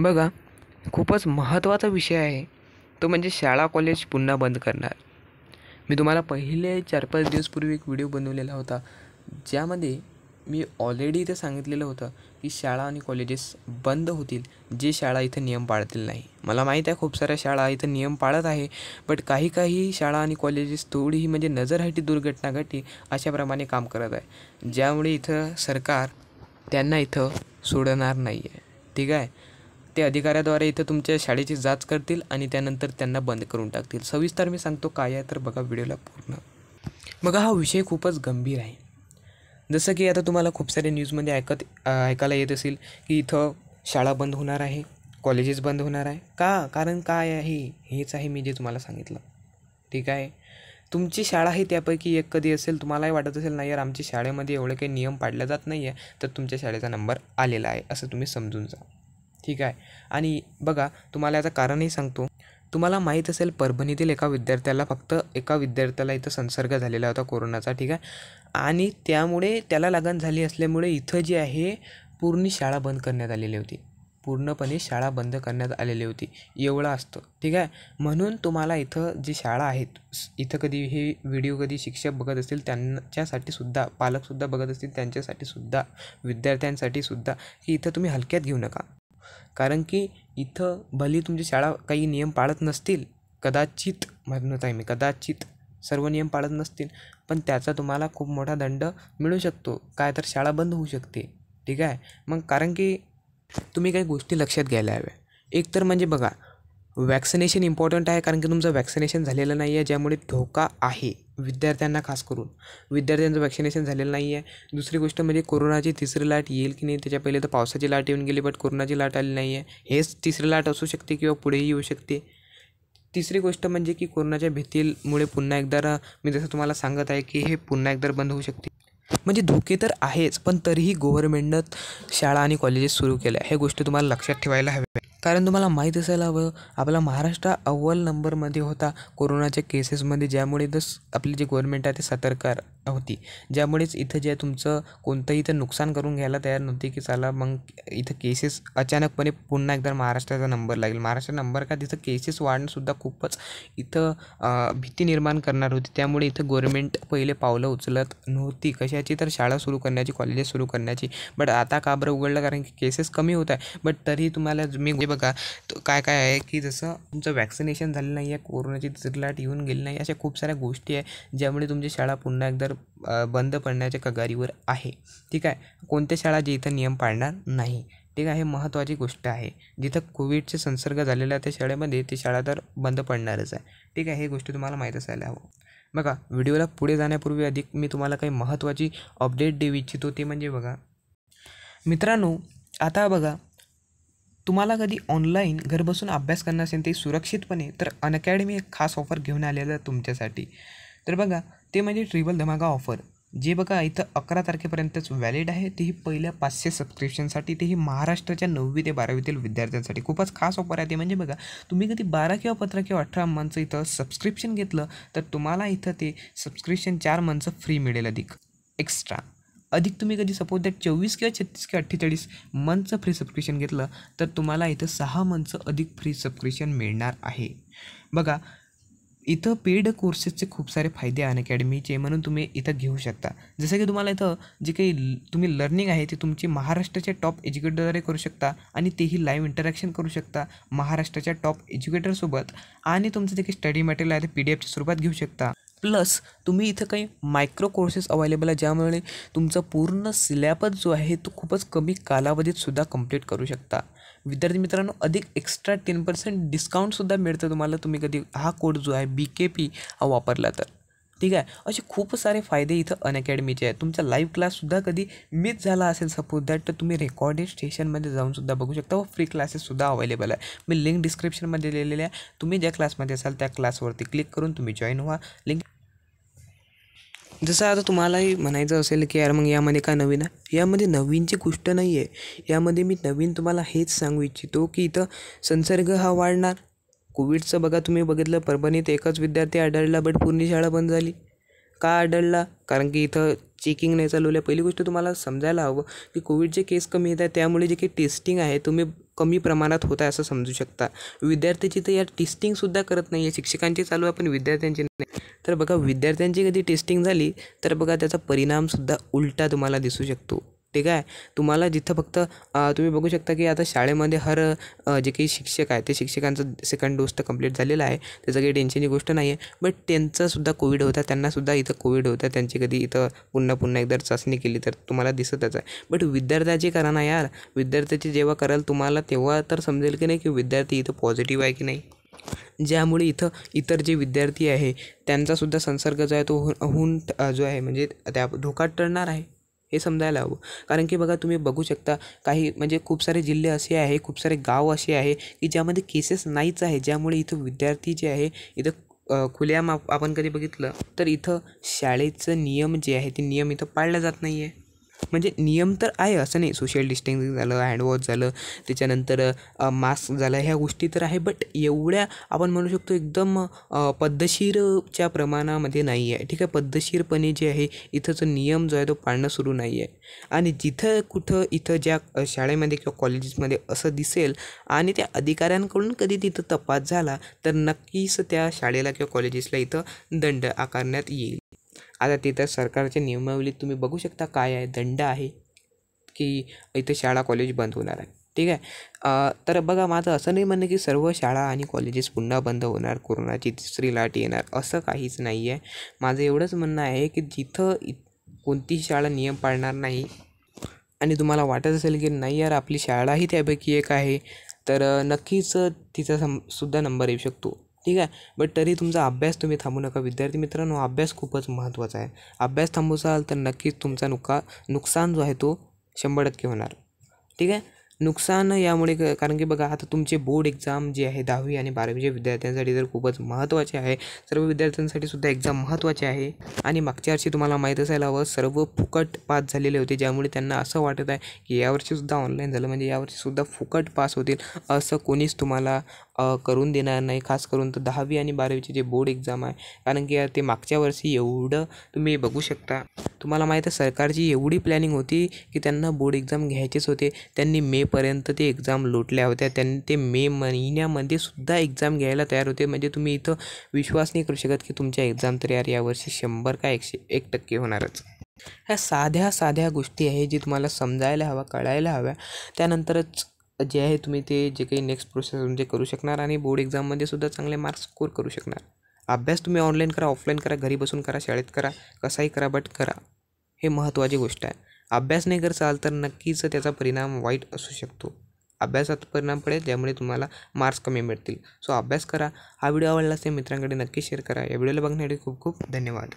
बघा खूपच महत्त्वाचा विषय आहे तो म्हणजे शाळा कॉलेज पुन्हा बंद करणार मी तुम्हाला पहिले चार पाच दिवसपूर्वी एक व्हिडिओ बनवलेला होता ज्यामध्ये मी ऑलरेडी इथं सांगितलेलं होतं की शाळा आणि कॉलेजेस बंद होतील जे शाळा इथं नियम पाळतील नाही मला माहीत आहे खूप साऱ्या शाळा इथं नियम पाळत आहे बट काही काही शाळा आणि कॉलेजेस थोडीही म्हणजे नजरहाटी दुर्घटना घटी अशाप्रमाणे काम करत आहे ज्यामुळे इथं सरकार त्यांना इथं सोडणार नाही आहे ठीक आहे ते अधिकाऱ्याद्वारे इथं तुमच्या शाळेची जाच करतील आणि त्यानंतर त्यांना बंद करून टाकतील सविस्तर मी सांगतो काय आहे तर बघा व्हिडिओला पूर्ण बघा हा विषय खूपच गंभीर आहे जसं की आता तुम्हाला खूप सारे न्यूजमध्ये ऐकत ऐकायला येत असेल की इथं शाळा बंद होणार आहे कॉलेजेस बंद होणार आहे का कारण काय आहे हेच आहे मी जे तुम्हाला सांगितलं ठीक आहे तुमची शाळा ही त्यापैकी एक कधी असेल तुम्हालाही वाटत असेल नाही यार आमच्या शाळेमध्ये एवढे काही नियम पाडले जात नाही आहे तर तुमच्या शाळेचा नंबर आलेला आहे असं तुम्ही समजून जा ठीक आहे आणि बघा तुम्हाला याचं कारणही सांगतो तुम्हाला माहीत असेल परभणीतील एका विद्यार्थ्याला फक्त एका विद्यार्थ्याला इथं संसर्ग झालेला होता कोरोनाचा ठीक आहे आणि त्यामुळे त्याला लागण झाली असल्यामुळे इथं जी आहे पूर्ण शाळा बंद करण्यात आलेली होती पूर्णपणे शाळा बंद करण्यात आलेली होती एवढं असतं ठीक आहे म्हणून तुम्हाला इथं जी शाळा आहेत इथं कधी हे व्हिडिओ कधी शिक्षक बघत असतील त्यांच्यासाठी सुद्धा पालकसुद्धा बघत असतील त्यांच्यासाठी सुद्धा विद्यार्थ्यांसाठी सुद्धा की इथं तुम्ही हलक्यात घेऊ नका कारण की इथं भले तुमची शाळा काही नियम पाळत नसतील कदाचित म्हणत आहे मी कदाचित सर्व नियम पाळत नसतील पण त्याचा तुम्हाला खूप मोठा दंड मिळू शकतो काय तर शाळा बंद होऊ शकते ठीक आहे मग कारण की तुम्ही काही गोष्टी लक्षात घ्यायला हव्या एक तर म्हणजे बघा वॅक्सिनेशन इम्पॉर्टंट आहे कारण की तुमचं वॅक्सिनेशन झालेलं नाही आहे ज्यामुळे धोका आहे विद्यार्थ्यांना खास करून विद्यार्थ्यांचं वॅक्सिनेशन झालेलं नाही आहे दुसरी गोष्ट म्हणजे कोरोनाची तिसरी लाट येईल की नाही त्याच्या पहिले तर पावसाची लाट येऊन गेली बट कोरोनाची लाट आली नाही आहे हेच तिसरी लाट असू शकते किंवा पुढेही येऊ शकते तिसरी गोष्ट म्हणजे की कोरोनाच्या भीतीमुळे पुन्हा एकदा मी जसं तुम्हाला सांगत आहे की हे पुन्हा एकदा बंद होऊ शकते म्हणजे धोके तर आहेच पण तरीही गव्हर्नमेंटनं शाळा आणि कॉलेजेस सुरू केल्या हे गोष्ट तुम्हाला लक्षात ठेवायला हव्या कारण तुम्हाला माहीत असायला हवं आपला महाराष्ट्र अव्वल नंबरमध्ये होता कोरोनाच्या केसेसमध्ये ज्यामुळे जस आपली जी गव्हर्मेंट आहे ते सतर्क होती ज्यामुळेच इथं जे तुमचं कोणतंही तर नुकसान करून घ्यायला तयार नव्हती की चला मग इथं केसेस अचानकपणे पुन्हा एकदा महाराष्ट्राचा नंबर लागेल महाराष्ट्र नंबर का तिथं केसेस वाढणंसुद्धा खूपच इथं भीती निर्माण करणार होती त्यामुळे इथं गव्हर्नमेंट पहिले पावलं उचलत नव्हती कशाची तर शाळा सुरू करण्याची कॉलेजेस सुरू करण्याची बट आता का उघडलं कारण की केसेस कमी होत आहे बट तरी तुम्हाला मी बघा तो काय काय आहे की जसं तुमचं वॅक्सिनेशन झालं नाही आहे कोरोनाची लाट येऊन गेली नाही अशा खूप साऱ्या गोष्टी आहे ज्यामुळे तुमची शाळा पुन्हा एकदा बंद पडण्याच्या कगारीवर आहे ठीक आहे कोणत्या शाळा जे इथं नियम पाळणार नाही ठीक आहे हे महत्त्वाची गोष्ट आहे जिथं कोविडचे संसर्ग झालेला त्या शाळेमध्ये ती शाळा तर बंद पडणारच आहे ठीक आहे हे गोष्टी तुम्हाला माहीत असायला हवं बघा व्हिडिओला पुढे जाण्यापूर्वी अधिक मी तुम्हाला काही महत्त्वाची अपडेट देऊ इच्छितो ते म्हणजे बघा मित्रांनो आता बघा तुम्हाला कधी ऑनलाईन घरबसून अभ्यास करणार असेल ते सुरक्षितपणे तर अनअकॅडमी एक खास ऑफर घेऊन आलेलं तुमच्यासाठी तर बघा ते म्हणजे ट्रिबल धमाका ऑफर जे बघा इथं अकरा तारखेपर्यंतच व्हॅलिड आहे तेही पहिल्या पाचशे सबस्क्रिप्शनसाठी तेही महाराष्ट्राच्या नववी ते बारावीतील विद्यार्थ्यांसाठी खूपच खास ऑफर आहे ते म्हणजे बघा तुम्ही कधी बारा किंवा पंधरा किंवा अठरा मंथचं इथं सबस्क्रिप्शन घेतलं तर तुम्हाला इथं ते सबस्क्रिप्शन चार मंथचं फ्री मिळेल अधिक एक्स्ट्रा अधिक तुम्ही कधी सपोज दॅट चोवीस किंवा छत्तीस किंवा अठ्ठेचाळीस मंथचं फ्री सबस्क्रिप्शन घेतलं तर तुम्हाला इथं सहा मंथचं अधिक फ्री सबस्क्रिप्शन मिळणार आहे बघा इथं पेड कोर्सेसचे खूप सारे फायदे आहे अकॅडमीचे म्हणून तुम्ही इथं घेऊ शकता जसं की तुम्हाला इथं जे काही तुम्ही लर्निंग आहे ते तुमची महाराष्ट्राच्या टॉप एज्युकेटरद्वारे करू शकता आणि तेही लाईव्ह इंटरॅक्शन करू शकता महाराष्ट्राच्या टॉप एज्युकेटरसोबत आणि तुमचं जे काही स्टडी मटेरियल आहे ते पी डी एफच्या स्वरूपात घेऊ शकता प्लस तुम्ही इथं काही मायक्रो कोर्सेस अवेलेबल आहे ज्यामुळे तुमचा पूर्ण सिलॅबस जो आहे तो खूपच कमी कालावधीत सुद्धा कंप्लीट करू शकता विद्यार्थी मित्रांनो अधिक एक्स्ट्रा टेन पर्सेंट डिस्काउंटसुद्धा मिळतं तुम्हाला तुम्ही कधी हा कोड जो आहे बी के पी हा वापरला तर ठीक आहे असे खूप सारे फायदे इथं अनअकॅडमीचे आहेत तुमचा लाईव्ह क्लाससुद्धा कधी मिस झाला असेल सपोज दॅट तर तुम्ही रेकॉर्डेड स्टेशनमध्ये जाऊनसुद्धा बघू शकता व फ्री क्लासेससुद्धा अवेलेबल आहे मी लिंक डिस्क्रिप्शनमध्ये लिहिलेले आहे तुम्ही ज्या क्लासमध्ये असाल त्या क्लासवरती क्लिक करून तुम्ही जॉईन व्हा लिंक जसं आता तुम्हालाही म्हणायचं असेल की यार मग यामध्ये काय नवीन आहे यामध्ये नवीनची गोष्ट नाही आहे यामध्ये मी नवीन तुम्हाला हेच सांगू इच्छितो की इथं संसर्ग हा वाढणार कोविडचं बघा तुम्ही बघितलं परभणीत एकच विद्यार्थी आढळला बट पूर्ण शाळा बंद झाली का आढळला कारण की इथं चेकिंग नाही चालवलं पहिली गोष्ट तुम्हाला समजायला हवं की कोविडचे केस कमी येत आहे त्यामुळे जे काही टेस्टिंग आहे तुम्ही कमी प्रमाणात होत आहे असं समजू शकता विद्यार्थ्याची तर या टेस्टिंगसुद्धा करत नाही आहे शिक्षकांची चालू आहे पण विद्यार्थ्यांची नाही तर बघा विद्यार्थ्यांची कधी टेस्टिंग झाली तर बघा त्याचा परिणामसुद्धा उलटा तुम्हाला दिसू शकतो ठीक आहे तुम्हाला जिथं फक्त तुम्ही बघू शकता की आता शाळेमध्ये हर जे काही शिक्षक आहे ते शिक्षकांचं सेकंड डोस तर कंप्लीट झालेला आहे त्याचं काही टेन्शनची गोष्ट नाही आहे बट त्यांचासुद्धा कोविड होता त्यांनासुद्धा इथं कोविड होता त्यांची कधी इथं पुन्हा पुन्हा एकदा चाचणी केली तर तुम्हाला दिसतच आहे बट विद्यार्थ्याची करा ना यार विद्यार्थ्याची जेव्हा कराल तुम्हाला तेव्हा तर समजेल की नाही की विद्यार्थी इथं पॉझिटिव्ह आहे की नाही ज्यामुळे इथं इतर जे विद्यार्थी आहे त्यांचासुद्धा संसर्ग जो आहे तो हो-, होऊन जो आहे म्हणजे त्या धोका टळणार आहे हे समजायला हवं कारण की बघा तुम्ही बघू शकता काही म्हणजे खूप सारे जिल्हे असे आहे खूप सारे गाव असे आहे की ज्यामध्ये केसेस नाहीच आहे ज्यामुळे इथं विद्यार्थी जे आहे इथं खुल्या आपण कधी बघितलं तर इथं शाळेचं नियम जे आहे ते नियम इथं पाळलं जात नाही आहे म्हणजे नियम तर आहे असं नाही सोशल डिस्टन्सिंग झालं हँडवॉश झालं त्याच्यानंतर मास्क झालं ह्या गोष्टी तर आहे बट एवढ्या आपण म्हणू शकतो एकदम पद्धतशीरच्या प्रमाणामध्ये नाही आहे ठीक आहे पद्धतशीरपणे जे आहे इथं जो नियम जो आहे तो पाळणं सुरू नाही आहे आणि जिथं कुठं इथं ज्या शाळेमध्ये किंवा कॉलेजेसमध्ये असं दिसेल आणि त्या अधिकाऱ्यांकडून कधी तिथं तपास झाला तर नक्कीच त्या शाळेला किंवा कॉलेजेसला इथं दंड आकारण्यात येईल आता तिथं सरकारच्या नियमावलीत तुम्ही बघू शकता काय आहे दंड आहे की इथं शाळा कॉलेज बंद होणार आहे ठीक आहे तर बघा माझं असं नाही म्हणणं की सर्व शाळा आणि कॉलेजेस पुन्हा बंद होणार कोरोनाची तिसरी लाट येणार असं काहीच नाही आहे माझं एवढंच म्हणणं आहे की जिथं कोणतीही शाळा नियम पाळणार नाही आणि तुम्हाला वाटत असेल की नाही यार आपली शाळाही त्यापैकी एक आहे तर नक्कीच तिचा सम सुद्धा नंबर येऊ शकतो ठीक आहे बट तरी तुमचा अभ्यास तुम्ही थांबू नका विद्यार्थी मित्रांनो अभ्यास खूपच महत्त्वाचा आहे अभ्यास थांबवसाल तर नक्कीच तुमचा नुका नुकसान जो आहे तो शंभर टक्के होणार ठीक आहे नुकसान यामुळे कारण की बघा आता तुमचे बोर्ड एक्झाम जे आहे दहावी आणि बारावीच्या विद्यार्थ्यांसाठी तर खूपच महत्त्वाचे आहे सर्व विद्यार्थ्यांसाठी सुद्धा एक्झाम महत्त्वाचे आहे आणि मागच्या वर्षी तुम्हाला माहीत असायला हवं सर्व फुकट पास झालेले होते ज्यामुळे त्यांना असं वाटत आहे की यावर्षीसुद्धा ऑनलाईन झालं म्हणजे यावर्षीसुद्धा फुकट पास होतील असं कोणीच तुम्हाला करून देणार नाही खास करून तर दहावी आणि बारावीचे जे बोर्ड एक्झाम आहे कारण की ते मागच्या वर्षी एवढं तुम्ही बघू शकता तुम्हाला माहीत आहे सरकारची एवढी प्लॅनिंग होती की त्यांना बोर्ड एक्झाम घ्यायचेच होते त्यांनी मेपर्यंत ते एक्झाम लोटल्या होत्या त्यांनी ते मे महिन्यामध्ये सुद्धा एक्झाम घ्यायला तयार होते म्हणजे तुम्ही इथं विश्वास नाही करू शकत की तुमच्या एक्झाम तर यार यावर्षी शंभर का एकशे एक टक्के होणारच ह्या साध्या साध्या गोष्टी आहे जी तुम्हाला समजायला हव्या कळायला हव्या त्यानंतरच जे आहे तुम्ही ते जे काही नेक्स्ट प्रोसेस म्हणजे करू शकणार आणि बोर्ड एक्झाममध्ये सुद्धा चांगले मार्क्स स्कोर करू शकणार अभ्यास तुम्ही ऑनलाईन करा ऑफलाईन करा घरी बसून करा शाळेत करा कसाही करा बट करा हे महत्त्वाची गोष्ट आहे अभ्यास नाही करत असाल तर नक्कीच त्याचा परिणाम वाईट असू शकतो अभ्यासात परिणाम पडेल ज्यामुळे तुम्हाला मार्क्स कमी मिळतील सो अभ्यास करा हा व्हिडिओ आवडला असेल मित्रांकडे नक्की शेअर करा या व्हिडिओला बघण्यासाठी खूप खूप धन्यवाद